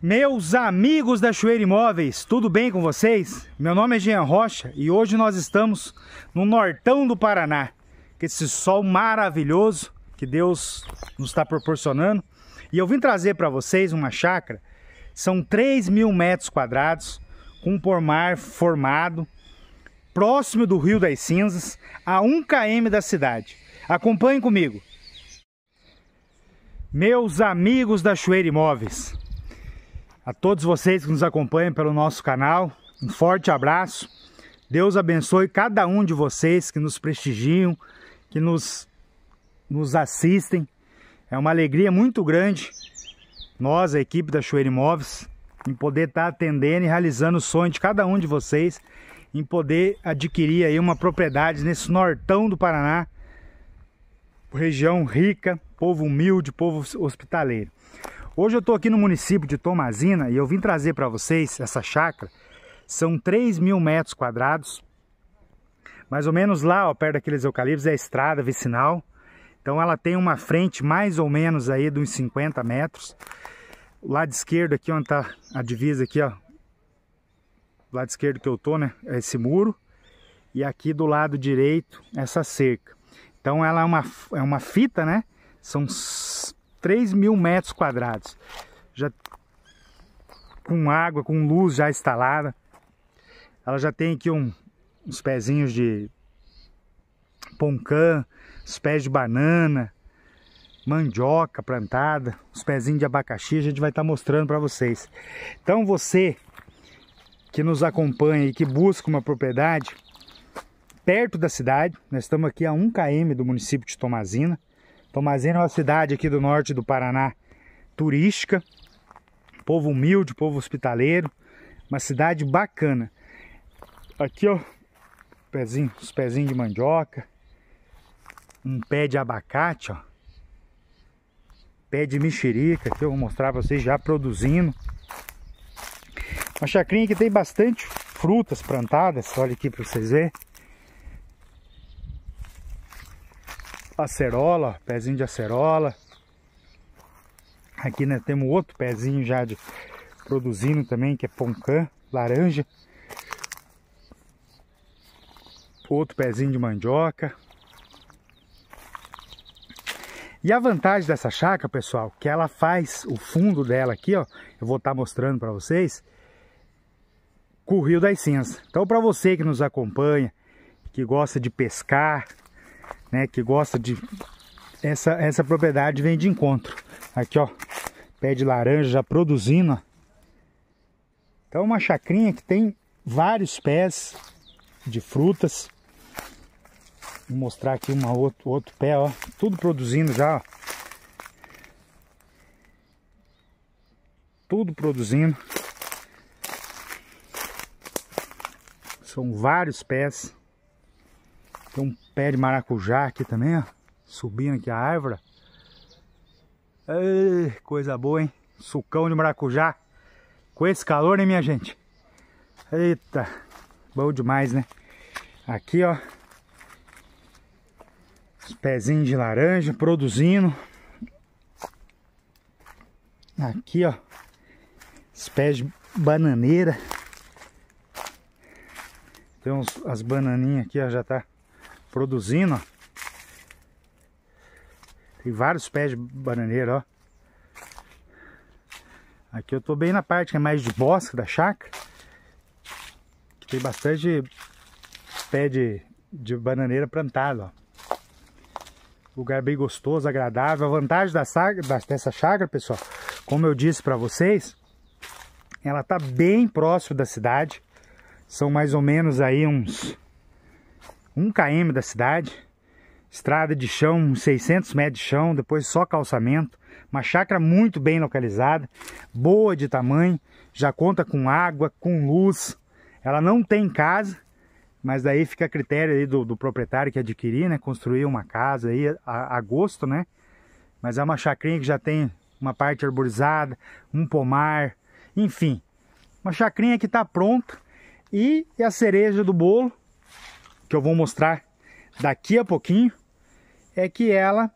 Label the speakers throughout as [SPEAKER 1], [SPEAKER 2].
[SPEAKER 1] Meus amigos da Chueira Imóveis, tudo bem com vocês? Meu nome é Jean Rocha e hoje nós estamos no Nortão do Paraná. Com esse sol maravilhoso que Deus nos está proporcionando. E eu vim trazer para vocês uma chácara. São 3 mil metros quadrados, com um pomar formado, próximo do Rio das Cinzas, a 1 km da cidade. Acompanhe comigo. Meus amigos da Chueira Imóveis, a todos vocês que nos acompanham pelo nosso canal, um forte abraço. Deus abençoe cada um de vocês que nos prestigiam, que nos, nos assistem. É uma alegria muito grande, nós, a equipe da Chueira Imóveis, em poder estar atendendo e realizando o sonho de cada um de vocês, em poder adquirir aí uma propriedade nesse nortão do Paraná, região rica, povo humilde, povo hospitaleiro. Hoje eu estou aqui no município de Tomazina e eu vim trazer para vocês essa chácara. São 3 mil metros quadrados, mais ou menos lá ó, perto daqueles eucaliptos é a estrada vicinal. Então ela tem uma frente mais ou menos aí de uns 50 metros. O lado esquerdo aqui onde está a divisa aqui, ó. lado esquerdo que eu tô, né? É esse muro. E aqui do lado direito, essa cerca. Então ela é uma, é uma fita, né? São 3 mil metros quadrados. Já com água, com luz já instalada. Ela já tem aqui um, uns pezinhos de poncã, os pés de banana, mandioca plantada, os pezinhos de abacaxi, a gente vai estar tá mostrando para vocês. Então você que nos acompanha e que busca uma propriedade perto da cidade, nós estamos aqui a 1 km do município de Tomazina, Tomazena é uma cidade aqui do norte do Paraná, turística, povo humilde, povo hospitaleiro, uma cidade bacana. Aqui, ó, pezinho, os pezinhos de mandioca, um pé de abacate, ó, pé de mexerica, que eu vou mostrar pra vocês já produzindo. Uma chacrinha que tem bastante frutas plantadas, olha aqui pra vocês verem. acerola, pezinho de acerola. Aqui né, temos outro pezinho já de produzindo também, que é poncã, laranja. Outro pezinho de mandioca. E a vantagem dessa chácara, pessoal, que ela faz o fundo dela aqui, ó, eu vou estar tá mostrando para vocês, com o Rio das Cinzas. Então, para você que nos acompanha, que gosta de pescar, né, que gosta de essa essa propriedade vem de encontro. Aqui, ó, pé de laranja já produzindo. Então é uma chacrinha que tem vários pés de frutas. Vou mostrar aqui uma outro outro pé, ó, tudo produzindo já. Ó. Tudo produzindo. São vários pés. Tem um pé de maracujá aqui também, ó. Subindo aqui a árvore. Ei, coisa boa, hein? Sucão de maracujá. Com esse calor, hein, né, minha gente? Eita, bom demais, né? Aqui, ó. Os pezinhos de laranja produzindo. Aqui, ó. Os pés de bananeira. Tem uns, as bananinhas aqui, ó, já tá produzindo, ó. Tem vários pés de bananeira, ó. Aqui eu tô bem na parte que é mais de bosque da chácara. Tem bastante pé de, de bananeira plantado, ó. Lugar bem gostoso, agradável. A vantagem da saga, dessa chácara, pessoal, como eu disse para vocês, ela tá bem próximo da cidade. São mais ou menos aí uns 1 km da cidade, estrada de chão, 600 metros de chão, depois só calçamento, uma chácara muito bem localizada, boa de tamanho, já conta com água, com luz, ela não tem casa, mas daí fica a critério do, do, proprietário que adquirir, né, construir uma casa aí a, a gosto, né, mas é uma chacrinha que já tem uma parte arborizada, um pomar, enfim, uma chacrinha que está pronta e a cereja do bolo que eu vou mostrar daqui a pouquinho, é que ela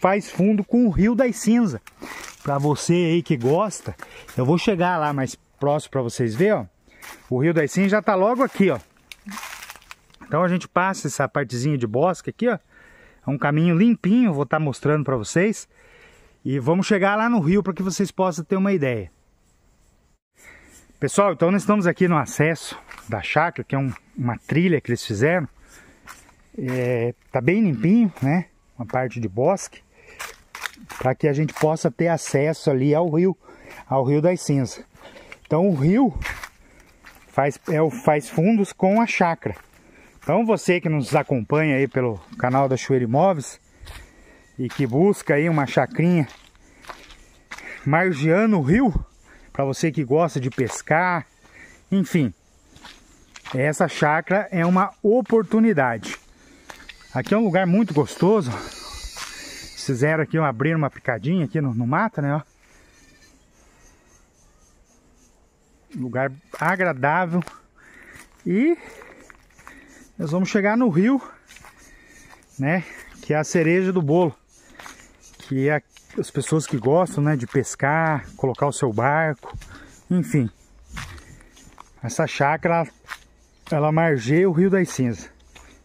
[SPEAKER 1] faz fundo com o Rio das Cinzas. Para você aí que gosta, eu vou chegar lá mais próximo para vocês verem, ó. O Rio das Cinzas já tá logo aqui, ó. Então a gente passa essa partezinha de bosque aqui, ó. É um caminho limpinho, vou estar tá mostrando para vocês. E vamos chegar lá no rio para que vocês possam ter uma ideia. Pessoal, então nós estamos aqui no acesso da chácara, que é um, uma trilha que eles fizeram. É, tá bem limpinho, né? Uma parte de bosque, para que a gente possa ter acesso ali ao rio, ao rio das cinzas. Então o rio faz, é, faz fundos com a chácara. Então você que nos acompanha aí pelo canal da Chueira Imóveis e que busca aí uma chacrinha margeando o rio, para você que gosta de pescar, enfim, essa chácara é uma oportunidade. Aqui é um lugar muito gostoso. Fizeram aqui, abriram uma picadinha aqui no, no mato, né? Ó. Lugar agradável. E nós vamos chegar no rio, né? Que é a cereja do bolo. Que é as pessoas que gostam, né? De pescar, colocar o seu barco, enfim. Essa chácara ela tá margeia o Rio das Cinzas.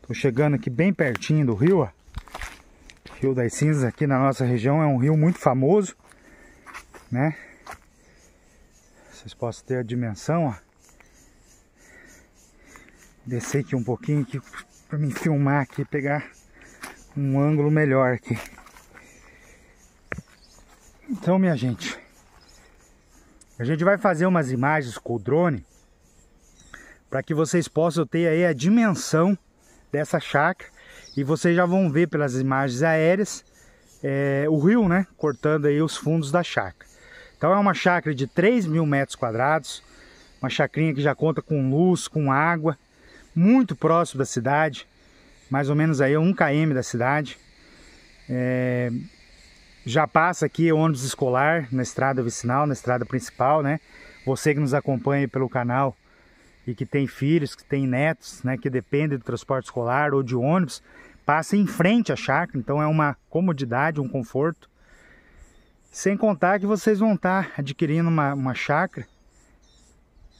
[SPEAKER 1] Estou chegando aqui bem pertinho do rio, ó. Rio das Cinzas aqui na nossa região é um rio muito famoso, né? Vocês possam ter a dimensão, ó. Descer aqui um pouquinho aqui para me filmar aqui, pegar um ângulo melhor aqui. Então, minha gente, a gente vai fazer umas imagens com o drone para que vocês possam ter aí a dimensão dessa chácara e vocês já vão ver pelas imagens aéreas é, o rio, né, cortando aí os fundos da chácara. Então é uma chácara de 3 mil metros quadrados, uma chacrinha que já conta com luz, com água, muito próximo da cidade, mais ou menos aí 1 km da cidade. É, já passa aqui ônibus escolar na estrada vicinal, na estrada principal, né? Você que nos acompanha pelo canal e que tem filhos, que tem netos, né, que dependem do transporte escolar ou de ônibus, passa em frente à chácara, então é uma comodidade, um conforto. Sem contar que vocês vão estar adquirindo uma, uma chácara,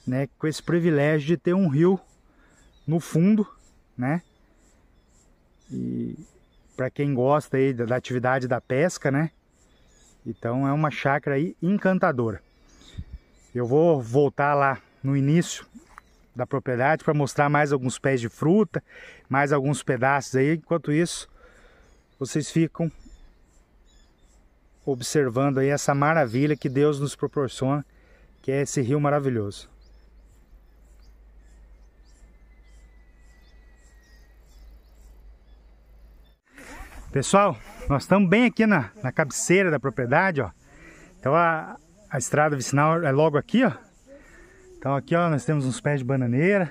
[SPEAKER 1] né, com esse privilégio de ter um rio no fundo, né? E para quem gosta aí da, da atividade da pesca, né? Então é uma chácara aí encantadora. Eu vou voltar lá no início da propriedade para mostrar mais alguns pés de fruta, mais alguns pedaços aí. Enquanto isso, vocês ficam observando aí essa maravilha que Deus nos proporciona, que é esse rio maravilhoso. Pessoal, nós estamos bem aqui na, na cabeceira da propriedade, ó. Então a, a estrada vicinal é logo aqui, ó. Então aqui ó, nós temos uns pés de bananeira.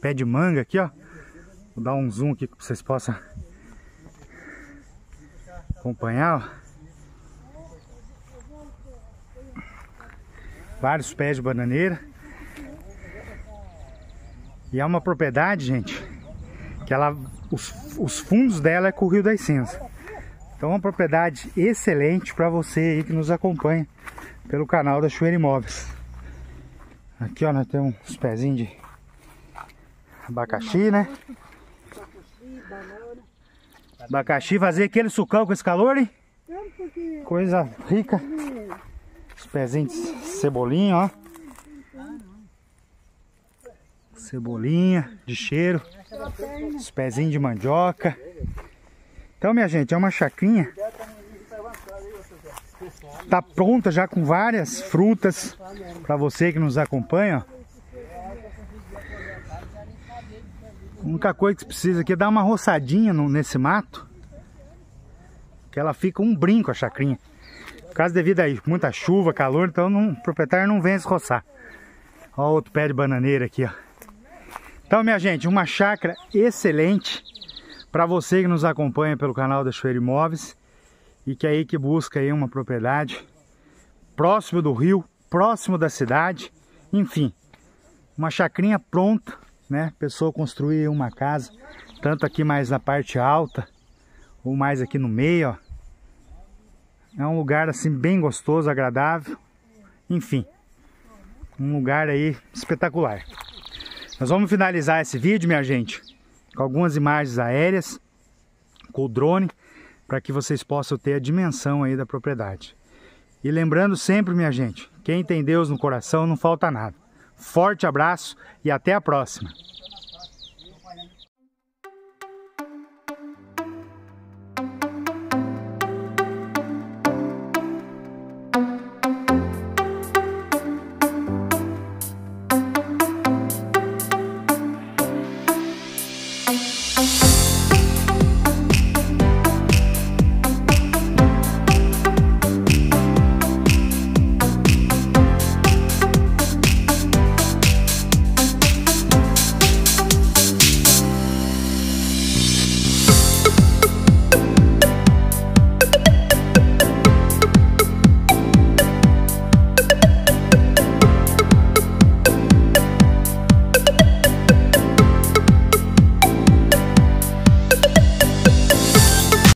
[SPEAKER 1] Pé de manga aqui, ó. Vou dar um zoom aqui para vocês possam acompanhar. Ó. Vários pés de bananeira. E é uma propriedade, gente, que ela, os, os fundos dela é com o Rio da Cinzas Então é uma propriedade excelente para você aí que nos acompanha pelo canal da Chueira Imóveis. Aqui ó, nós né, temos uns pezinhos de abacaxi, né? Abacaxi, fazer aquele sucão com esse calor, hein? Coisa rica. Os pezinhos de cebolinha, ó. Cebolinha de cheiro. Os pezinhos de mandioca. Então, minha gente, é uma chacrinha Tá pronta já com várias frutas para você que nos acompanha. A única coisa que você precisa aqui é dar uma roçadinha no, nesse mato. Que ela fica um brinco a chacrinha. Por causa devido a muita chuva, calor, então não, o proprietário não vem se roçar. o outro pé de bananeira aqui, ó. Então, minha gente, uma chácara excelente para você que nos acompanha pelo canal da Chueiro Imóveis e que é aí que busca aí uma propriedade próximo do rio, próximo da cidade, enfim, uma chacrinha pronta, né? Pessoa construir uma casa, tanto aqui mais na parte alta ou mais aqui no meio, ó. É um lugar assim bem gostoso, agradável. Enfim, um lugar aí espetacular. Nós vamos finalizar esse vídeo, minha gente, com algumas imagens aéreas com o drone para que vocês possam ter a dimensão aí da propriedade. E lembrando sempre, minha gente, quem tem Deus no coração não falta nada. Forte abraço e até a próxima!